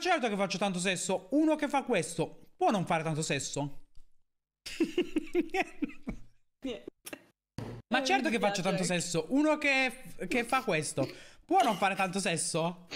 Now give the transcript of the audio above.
Ma certo che faccio tanto sesso. Uno che fa questo può non fare tanto sesso? Niente. Ma certo che faccio tanto sesso. Uno che, che fa questo può non fare tanto sesso?